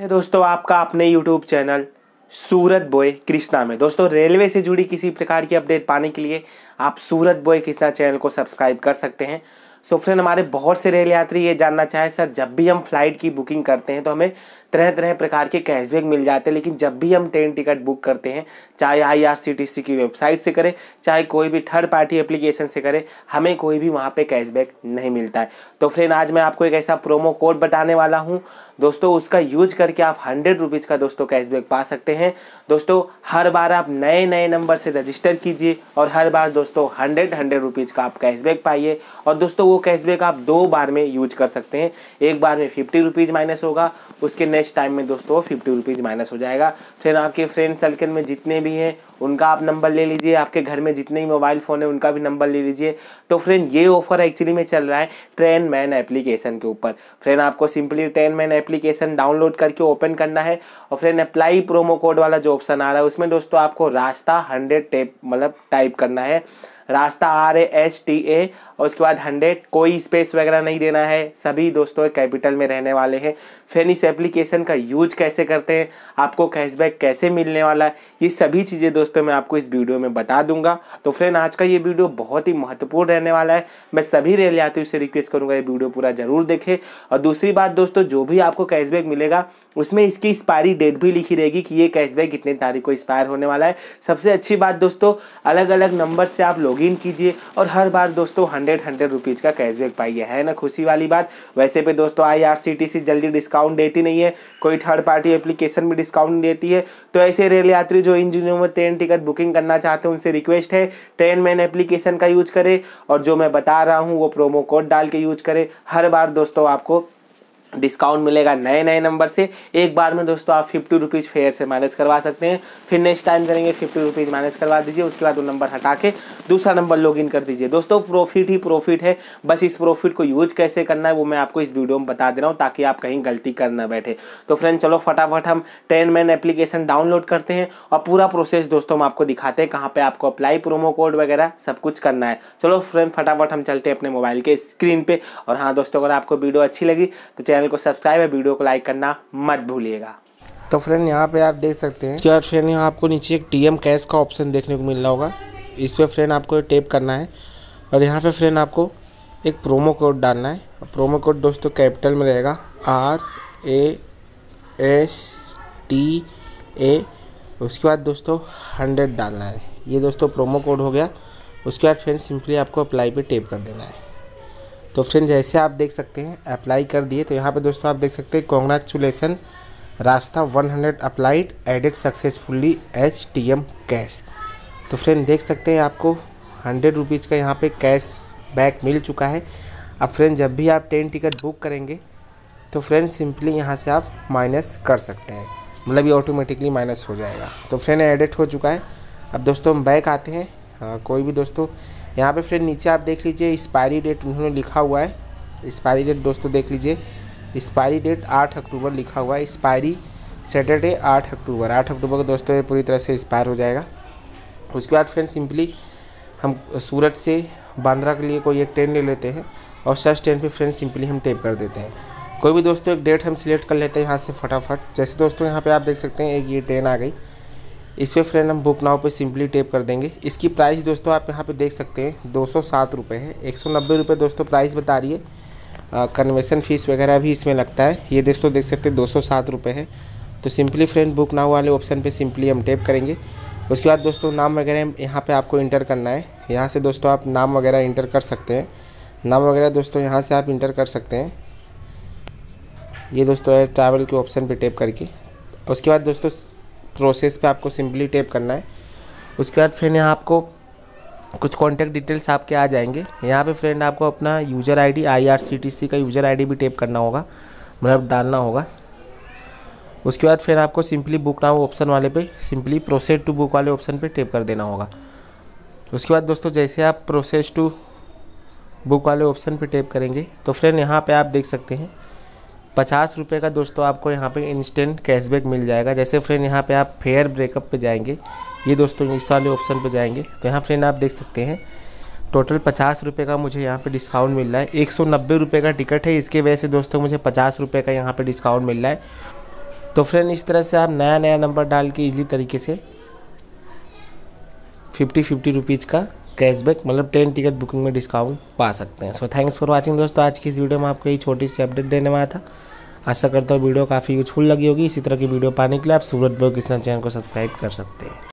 है दोस्तों आपका अपने YouTube channel Surat boy Krishna में दोस्तों रेलवे से जुड़ी किसी प्रकार की अपडेट पाने के लिए आप सूरत बॉय कृष्णा चैनल को सब्सक्राइब कर सकते हैं सो फ्रेंड हमारे बहुत से रेल यात्री ये जानना चाहें सर जब भी हम फ्लाइट की बुकिंग करते हैं तो हमें तरह तरह प्रकार के कैशबैक मिल जाते हैं लेकिन जब भी हम ट्रेन टिकट बुक करते हैं चाहे सी की वेबसाइट से करें चाहे कोई भी थर्ड पार्टी एप्लीकेशन से करें हमें कोई भी वहाँ पे कैशबैक नहीं मिलता है तो फ्रेंड आज मैं आपको एक ऐसा प्रोमो कोड बताने वाला हूँ दोस्तों उसका यूज करके आप हंड्रेड रुपीज़ का दोस्तों कैशबैक पा सकते हैं दोस्तों हर बार आप नए नए नंबर से रजिस्टर कीजिए और हर बार दोस्तों हंड्रेड हंड्रेड रुपीज़ का आप कैशबैक पाइए और दोस्तों वो कैशबैक आप दो बार में यूज कर सकते हैं एक बार में फिफ्टी रुपीज़ माइनस होगा उसके नेक्स्ट टाइम में दोस्तों फिफ्टी रुपीज़ माइनस हो जाएगा फिर आपके फ्रेंड सर्कल में जितने भी हैं उनका आप नंबर ले लीजिए आपके घर में जितने ही मोबाइल फ़ोन है उनका भी नंबर ले लीजिए तो फ्रेंड ये ऑफर एक्चुअली में चल रहा है ट्रेन मैन एप्लीकेशन के ऊपर फ्रेंड आपको simply Trainman application download करके ओपन करना है और फ्रेंड अप्लाई प्रोमो कोड वाला जो ऑप्शन आ रहा है उसमें दोस्तों आपको रास्ता हंड्रेड टेप मतलब टाइप करना है रास्ता R A S T A और उसके बाद हंड्रेड कोई स्पेस वगैरह नहीं देना है सभी दोस्तों कैपिटल में रहने वाले हैं फिर इस एप्लीकेशन का यूज कैसे करते हैं आपको कैशबैक कैसे मिलने वाला है ये सभी चीज़ें दोस्तों मैं आपको इस वीडियो में बता दूंगा तो फ्रेंड आज का ये वीडियो बहुत ही महत्वपूर्ण रहने वाला है मैं सभी रेल यात्रियों से रिक्वेस्ट करूँगा ये वीडियो पूरा ज़रूर देखें और दूसरी बात दोस्तों जो भी आपको कैशबैक मिलेगा उसमें इसकी एक्सपायरी डेट भी लिखी रहेगी कि ये कैशबैक कितने तारीख को एक्सपायर होने वाला है सबसे अच्छी बात दोस्तों अलग अलग नंबर से आप लॉग कीजिए और हर बार दोस्तों हंड्रेड हंड्रेड हंड्रेड रुपीज़ का कैशबैक पाई है, ना खुशी वाली बात वैसे भी दोस्तों आईआरसीटीसी जल्दी डिस्काउंट देती नहीं है कोई थर्ड पार्टी एप्लीकेशन भी डिस्काउंट देती है तो ऐसे रेल यात्री जो इन दिनों में ट्रेन टिकट बुकिंग करना चाहते हैं उनसे रिक्वेस्ट है ट्रेन मैन एप्लीकेशन का यूज करें और जो मैं बता रहा हूँ वो प्रोमो कोड डाल के यूज करें हर बार दोस्तों आपको डिस्काउंट मिलेगा नए नए नंबर से एक बार में दोस्तों आप फिफ्टी रुपीज़ फेयर से माइनस करवा सकते हैं फिर नेक्स्ट टाइम करेंगे फिफ्टी रुपीज़ माइनस करवा दीजिए उसके बाद वो नंबर हटा के दूसरा नंबर लॉग इन कर दीजिए दोस्तों प्रॉफिट ही प्रॉफिट है बस इस प्रॉफिट को यूज कैसे करना है वो मैं आपको इस वीडियो में बता दे रहा हूँ ताकि आप कहीं गलती कर ना बैठे तो फ्रेंड चलो फटाफट हम टेन मैन एप्लीकेशन डाउनलोड करते हैं और पूरा प्रोसेस दोस्तों हम आपको दिखाते हैं कहाँ पर आपको अप्लाई प्रोमो कोड वगैरह सब कुछ करना है चलो फ्रेंड फटाफट हम चलते हैं अपने मोबाइल के स्क्रीन पर और हाँ दोस्तों अगर आपको वीडियो अच्छी लगी तो चैनल चैनल को सब्सक्राइब और वीडियो को लाइक करना मत भूलिएगा तो फ्रेंड यहाँ पे आप देख सकते हैं क्या फ्रेंड यहाँ आपको नीचे एक टी एम कैश का ऑप्शन देखने को मिल रहा होगा इस पर फ्रेंड आपको टेप करना है और यहाँ पे फ्रेंड आपको एक प्रोमो कोड डालना है प्रोमो कोड दोस्तों कैपिटल में रहेगा R A S T A उसके बाद दोस्तों हंड्रेड डालना है ये दोस्तों प्रोमो कोड हो गया उसके बाद फ्रेंड सिंपली आपको अप्लाई पे टेप कर देना है तो फ्रेंड जैसे आप देख सकते हैं अप्लाई कर दिए तो यहाँ पे दोस्तों आप देख सकते हैं कॉन्ग्रेचुलेसन रास्ता 100 applied added successfully H T M cash तो फ्रेंड देख सकते हैं आपको हंड्रेड रुपीज़ का यहाँ पे कैश बैक मिल चुका है अब फ्रेंड जब भी आप ट्रेन टिकट बुक करेंगे तो फ्रेंड सिंपली यहाँ से आप माइनस कर सकते हैं मतलब ये ऑटोमेटिकली माइनस हो जाएगा तो फ्रेंड एडिट हो चुका है अब दोस्तों हम बैक आते हैं आ, हाँ, कोई भी दोस्तों यहाँ पे फ्रेंड नीचे आप देख लीजिए एक्सपायरी डेट उन्होंने लिखा हुआ है एक्सपायरी डेट दोस्तों देख लीजिए एक्सपायरी डेट आठ अक्टूबर लिखा हुआ है एक्सपायरी सैटरडे आठ अक्टूबर आठ अक्टूबर को दोस्तों ये पूरी तरह से एक्सपायर हो जाएगा उसके बाद फ्रेंड सिंपली हम सूरत से बांद्रा के लिए कोई एक ट्रेन ले लेते हैं और सर्च ट्रेन पर फ्रेंड सिंपली हम टेप कर देते हैं कोई भी दोस्तों एक डेट हम सिलेक्ट कर लेते हैं यहाँ से फटाफट जैसे दोस्तों यहाँ पर आप देख सकते हैं एक ये ट्रेन आ गई इस पर फ्रेंड हम बुक नाव पे सिंपली टेप कर देंगे इसकी प्राइस दोस्तों आप यहाँ पे देख सकते हैं दो सौ सात रुपये है एक सौ नब्बे रुपये दोस्तों प्राइस बता रही है कन्वेशन फ़ीस वगैरह भी इसमें लगता है ये दोस्तों देख सकते हैं दो सौ सात रुपये है तो सिंपली फ्रेंड बुक नाव वाले ऑप्शन पर सिंपली हम टेप करेंगे उसके बाद दोस्तों नाम वगैरह यहाँ पर आपको इंटर करना है यहाँ से दोस्तों आप नाम वगैरह इंटर कर सकते हैं नाम वगैरह दोस्तों यहाँ से आप इंटर कर सकते हैं ये दोस्तों है ट्रैवल के ऑप्शन पे टेप करके उसके बाद दोस्तों प्रोसेस पे आपको सिंपली टेप करना है उसके बाद फ्रेंड यहाँ आपको कुछ कॉन्टैक्ट डिटेल्स आपके आ जाएंगे यहाँ पे फ्रेंड आपको अपना यूज़र आईडी आईआरसीटीसी का यूज़र आईडी भी टेप करना होगा मतलब डालना होगा उसके बाद फिर आपको सिंपली बुक नाउ ऑप्शन वाले पे सिंपली प्रोसेस टू बुक वाले ऑप्शन पे टेप कर देना होगा उसके बाद दोस्तों जैसे आप प्रोसेस टू बुक वाले ऑप्शन पे टेप करेंगे तो फ्रेंड यहाँ पे आप देख सकते हैं पचास रुपये का दोस्तों आपको यहाँ पे इंस्टेंट कैशबैक मिल जाएगा जैसे फ्रेंड यहाँ पे आप फेयर ब्रेकअप पे जाएंगे ये दोस्तों इस वाले ऑप्शन पे जाएंगे तो यहाँ फ्रेंड आप देख सकते हैं टोटल पचास रुपये का मुझे यहाँ पे डिस्काउंट मिल रहा है एक सौ नब्बे रुपये का टिकट है इसके वजह से दोस्तों मुझे पचास रुपये का यहाँ पर डिस्काउंट मिल रहा है तो फ्रेंड इस तरह से आप नया नया नंबर डाल के इजली तरीके से फिफ्टी फिफ्टी रुपीज़ का कैशबैक मतलब ट्रेन टिकट बुकिंग में डिस्काउंट पा सकते हैं सो थैंक्स फॉर वॉचिंग दोस्तों आज की इस वीडियो में आपको ये छोटी सी अपडेट देने वाला था आशा करता हूँ वीडियो काफ़ी यूजफुल लगी होगी इसी तरह की वीडियो पाने के लिए आप सूरत बोर्ड किसान चैनल को सब्सक्राइब कर सकते हैं